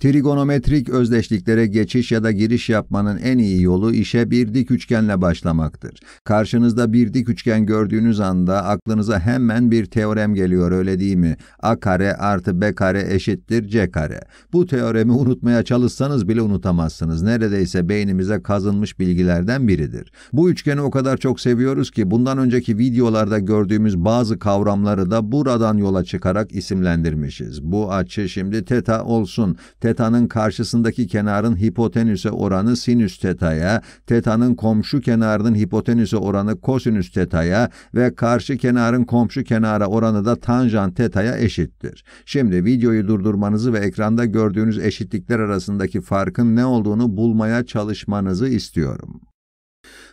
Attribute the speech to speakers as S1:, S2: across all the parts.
S1: Trigonometrik özdeşliklere geçiş ya da giriş yapmanın en iyi yolu işe bir dik üçgenle başlamaktır. Karşınızda bir dik üçgen gördüğünüz anda aklınıza hemen bir teorem geliyor öyle değil mi? A kare artı B kare eşittir C kare. Bu teoremi unutmaya çalışsanız bile unutamazsınız. Neredeyse beynimize kazınmış bilgilerden biridir. Bu üçgeni o kadar çok seviyoruz ki bundan önceki videolarda gördüğümüz bazı kavramları da buradan yola çıkarak isimlendirmişiz. Bu açı şimdi teta olsun. Teta Teta'nın karşısındaki kenarın hipotenüse oranı sinüs teta'ya, teta'nın komşu kenarının hipotenüse oranı kosinüs teta'ya ve karşı kenarın komşu kenara oranı da tanjant teta'ya eşittir. Şimdi videoyu durdurmanızı ve ekranda gördüğünüz eşitlikler arasındaki farkın ne olduğunu bulmaya çalışmanızı istiyorum.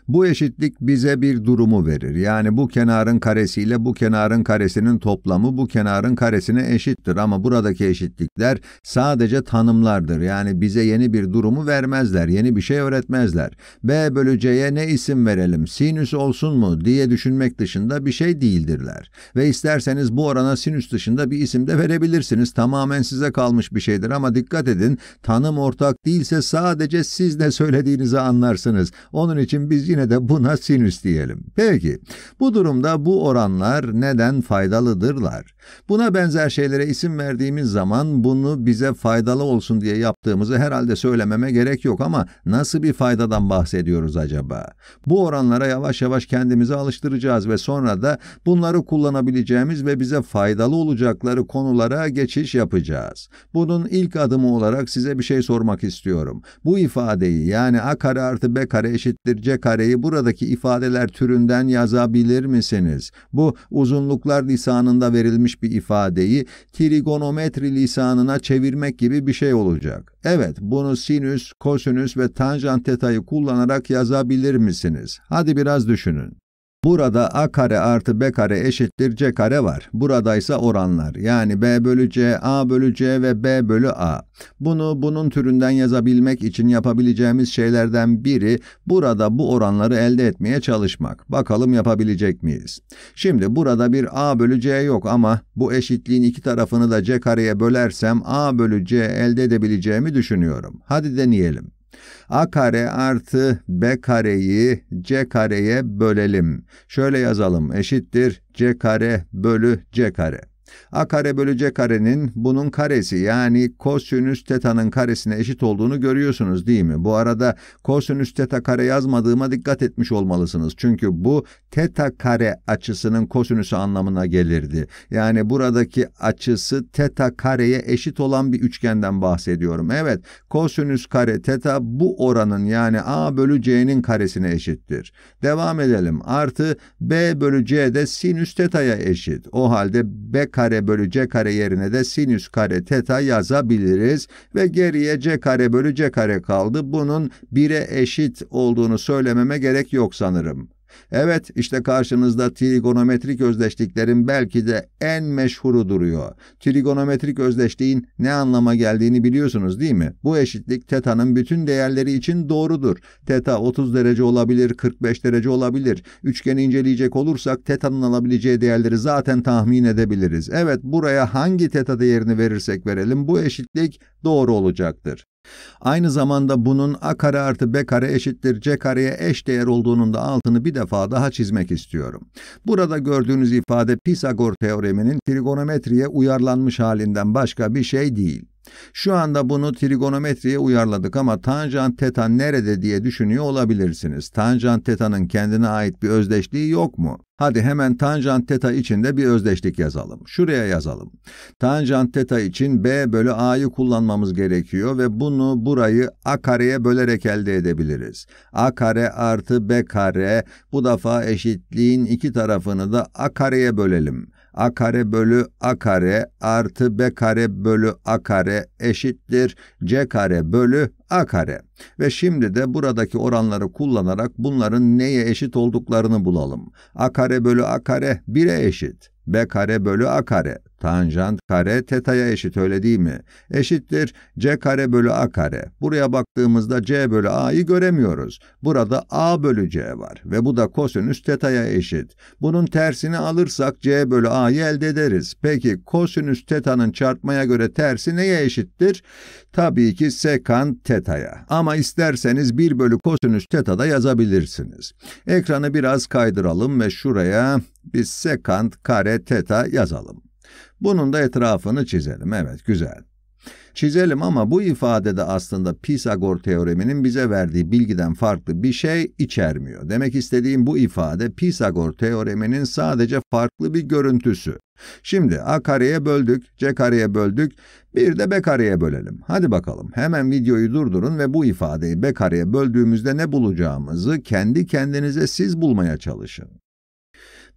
S1: Bu eşitlik bize bir durumu verir. Yani bu kenarın karesiyle bu kenarın karesinin toplamı bu kenarın karesine eşittir. Ama buradaki eşitlikler sadece tanımlardır. Yani bize yeni bir durumu vermezler, yeni bir şey öğretmezler. B bölü C'ye ne isim verelim, sinüs olsun mu diye düşünmek dışında bir şey değildirler. Ve isterseniz bu orana sinüs dışında bir isim de verebilirsiniz. Tamamen size kalmış bir şeydir ama dikkat edin tanım ortak değilse sadece siz ne söylediğinizi anlarsınız. Onun için biz yine de buna sinüs diyelim. Peki bu durumda bu oranlar neden faydalıdırlar? Buna benzer şeylere isim verdiğimiz zaman bunu bize faydalı olsun diye yaptığımızı herhalde söylememe gerek yok ama nasıl bir faydadan bahsediyoruz acaba? Bu oranlara yavaş yavaş kendimizi alıştıracağız ve sonra da bunları kullanabileceğimiz ve bize faydalı olacakları konulara geçiş yapacağız. Bunun ilk adımı olarak size bir şey sormak istiyorum. Bu ifadeyi yani a kare artı b kare eşittir c kareyi buradaki ifadeler türünden yazabilir misiniz? Bu uzunluklar lisanında verilmiş bir ifadeyi trigonometri lisanına çevirmek gibi bir şey olacak. Evet, bunu sinüs, kosinüs ve tanjant tetayı kullanarak yazabilir misiniz? Hadi biraz düşünün. Burada a kare artı b kare eşittir c kare var. Buradaysa oranlar. Yani b bölü c, a bölü c ve b bölü a. Bunu bunun türünden yazabilmek için yapabileceğimiz şeylerden biri burada bu oranları elde etmeye çalışmak. Bakalım yapabilecek miyiz? Şimdi burada bir a bölü c yok ama bu eşitliğin iki tarafını da c kareye bölersem a bölü c elde edebileceğimi düşünüyorum. Hadi deneyelim. A kare artı B kareyi C kareye bölelim. Şöyle yazalım eşittir C kare bölü C kare. A kare bölü C karenin bunun karesi yani kosinüs teta'nın karesine eşit olduğunu görüyorsunuz değil mi? Bu arada kosinüs teta kare yazmadığıma dikkat etmiş olmalısınız. Çünkü bu teta kare açısının kosinüsü anlamına gelirdi. Yani buradaki açısı teta kareye eşit olan bir üçgenden bahsediyorum. Evet kosinüs kare teta bu oranın yani A bölü C'nin karesine eşittir. Devam edelim. Artı B bölü C de sinüs teta'ya eşit. O halde B kare bölü c kare yerine de sinüs kare teta yazabiliriz ve geriye c kare bölü c kare kaldı. Bunun 1'e eşit olduğunu söylememe gerek yok sanırım. Evet, işte karşınızda trigonometrik özdeşliklerin belki de en meşhuru duruyor. Trigonometrik özdeşliğin ne anlama geldiğini biliyorsunuz değil mi? Bu eşitlik teta'nın bütün değerleri için doğrudur. Teta 30 derece olabilir, 45 derece olabilir. Üçgeni inceleyecek olursak teta'nın alabileceği değerleri zaten tahmin edebiliriz. Evet, buraya hangi teta değerini verirsek verelim bu eşitlik doğru olacaktır. Aynı zamanda bunun a kare artı b kare eşittir c kareye eş değer olduğunun da altını bir defa daha çizmek istiyorum. Burada gördüğünüz ifade Pisagor teoreminin trigonometriye uyarlanmış halinden başka bir şey değil. Şu anda bunu trigonometriye uyarladık ama tanjant teta nerede diye düşünüyor olabilirsiniz. Tanjant teta'nın kendine ait bir özdeşliği yok mu? Hadi hemen tanjant teta için de bir özdeşlik yazalım. Şuraya yazalım. Tanjant teta için b bölü a'yı kullanmamız gerekiyor ve bunu burayı a kareye bölerek elde edebiliriz. a kare artı b kare bu defa eşitliğin iki tarafını da a kareye bölelim a kare bölü a kare artı b kare bölü a kare eşittir c kare bölü a kare. Ve şimdi de buradaki oranları kullanarak bunların neye eşit olduklarını bulalım. a kare bölü a kare 1'e eşit. b kare bölü a kare Tanjant kare teta'ya eşit öyle değil mi? Eşittir c kare bölü a kare. Buraya baktığımızda c bölü a'yı göremiyoruz. Burada a bölü c var ve bu da kosinüs teta'ya eşit. Bunun tersini alırsak c bölü a'yı elde ederiz. Peki kosinüs teta'nın çarpmaya göre tersi neye eşittir? Tabii ki sekant teta'ya. Ama isterseniz 1 bölü kosinüs teta da yazabilirsiniz. Ekranı biraz kaydıralım ve şuraya biz sekant kare teta yazalım. Bunun da etrafını çizelim. Evet, güzel. Çizelim ama bu ifadede aslında Pisagor teoreminin bize verdiği bilgiden farklı bir şey içermiyor. Demek istediğim bu ifade Pisagor teoreminin sadece farklı bir görüntüsü. Şimdi a kareye böldük, c kareye böldük, bir de b kareye bölelim. Hadi bakalım hemen videoyu durdurun ve bu ifadeyi b kareye böldüğümüzde ne bulacağımızı kendi kendinize siz bulmaya çalışın.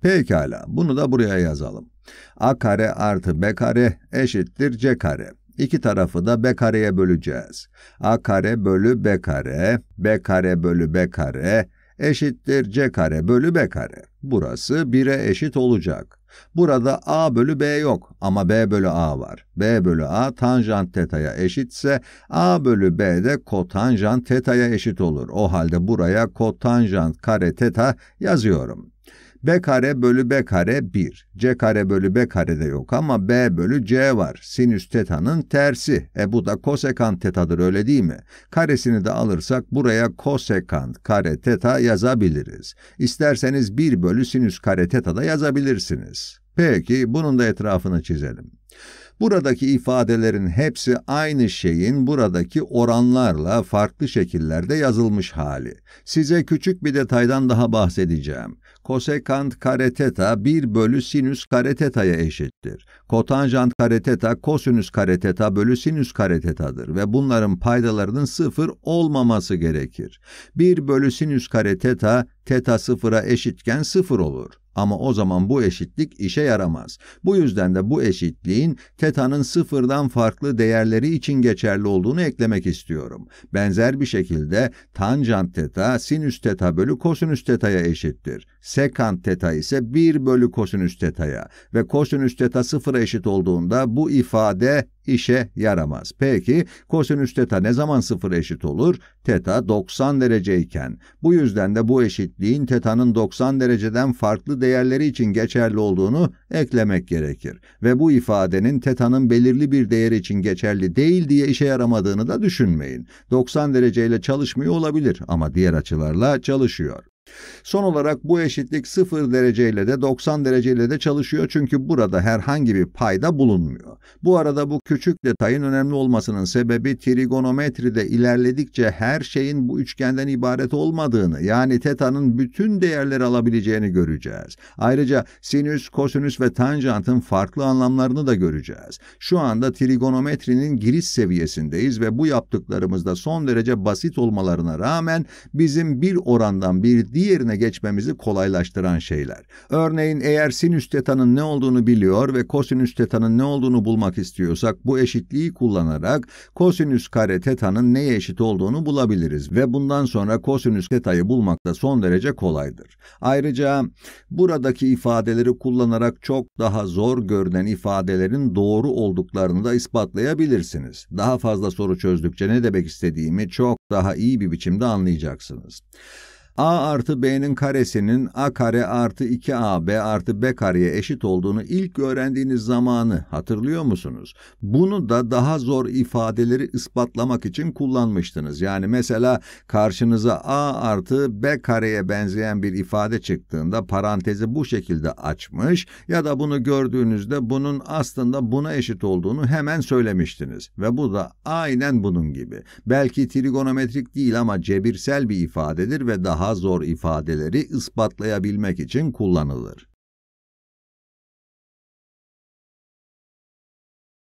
S1: Pekala, bunu da buraya yazalım. A kare artı B kare eşittir C kare. İki tarafı da B kareye böleceğiz. A kare bölü B kare, B kare bölü B kare eşittir C kare bölü B kare. Burası 1'e eşit olacak. Burada a bölü b yok ama b bölü a var. b bölü a tanjant teta'ya eşitse a bölü b de kotanjant teta'ya eşit olur. O halde buraya kotanjant kare teta yazıyorum. B kare bölü B kare 1. C kare bölü B kare de yok ama B bölü C var. Sinüs tetanın tersi. E bu da kosekant tetadır öyle değil mi? Karesini de alırsak buraya kosekant kare teta yazabiliriz. İsterseniz 1 bölü sinüs kare teta da yazabilirsiniz. Peki bunun da etrafını çizelim. Buradaki ifadelerin hepsi aynı şeyin buradaki oranlarla farklı şekillerde yazılmış hali. Size küçük bir detaydan daha bahsedeceğim. Kosekant kare teta 1 bölü sinüs kare teta'ya eşittir. Kotanjant kare teta kosinüs kare teta bölü sinüs kare teta'dır ve bunların paydalarının sıfır olmaması gerekir. 1 bölü sinüs kare teta teta sıfıra eşitken sıfır olur. Ama o zaman bu eşitlik işe yaramaz. Bu yüzden de bu eşitliğin teta'nın sıfırdan farklı değerleri için geçerli olduğunu eklemek istiyorum. Benzer bir şekilde tanjant teta sinüs teta bölü kosinüs teta'ya eşittir. Sekant teta ise 1 bölü kosinüs teta'ya ve kosinüs teta sıfıra eşit olduğunda bu ifade işe yaramaz. Peki kosinüs teta ne zaman sıfır eşit olur? Teta 90 dereceyken. Bu yüzden de bu eşitliğin tetanın 90 dereceden farklı değerleri için geçerli olduğunu eklemek gerekir. Ve bu ifadenin tetanın belirli bir değeri için geçerli değil diye işe yaramadığını da düşünmeyin. 90 dereceyle çalışmıyor olabilir ama diğer açılarla çalışıyor. Son olarak bu eşitlik 0 dereceyle de 90 dereceyle de çalışıyor çünkü burada herhangi bir payda bulunmuyor. Bu arada bu küçük detayın önemli olmasının sebebi trigonometride ilerledikçe her şeyin bu üçgenden ibaret olmadığını yani teta'nın bütün değerleri alabileceğini göreceğiz. Ayrıca sinüs, kosinüs ve tanjantın farklı anlamlarını da göreceğiz. Şu anda trigonometrinin giriş seviyesindeyiz ve bu yaptıklarımızda son derece basit olmalarına rağmen bizim bir orandan bir diğerine geçmemizi kolaylaştıran şeyler. Örneğin eğer sinüs tetanın ne olduğunu biliyor ve kosinüs tetanın ne olduğunu bulmak istiyorsak bu eşitliği kullanarak kosinüs kare tetanın neye eşit olduğunu bulabiliriz ve bundan sonra kosinüs tetayı bulmak da son derece kolaydır. Ayrıca buradaki ifadeleri kullanarak çok daha zor görünen ifadelerin doğru olduklarını da ispatlayabilirsiniz. Daha fazla soru çözdükçe ne demek istediğimi çok daha iyi bir biçimde anlayacaksınız a artı b'nin karesinin a kare artı 2ab artı b kareye eşit olduğunu ilk öğrendiğiniz zamanı hatırlıyor musunuz? Bunu da daha zor ifadeleri ispatlamak için kullanmıştınız. Yani mesela karşınıza a artı b kareye benzeyen bir ifade çıktığında parantezi bu şekilde açmış ya da bunu gördüğünüzde bunun aslında buna eşit olduğunu hemen söylemiştiniz. Ve bu da aynen bunun gibi. Belki trigonometrik değil ama cebirsel bir ifadedir ve daha daha zor ifadeleri ispatlayabilmek için kullanılır.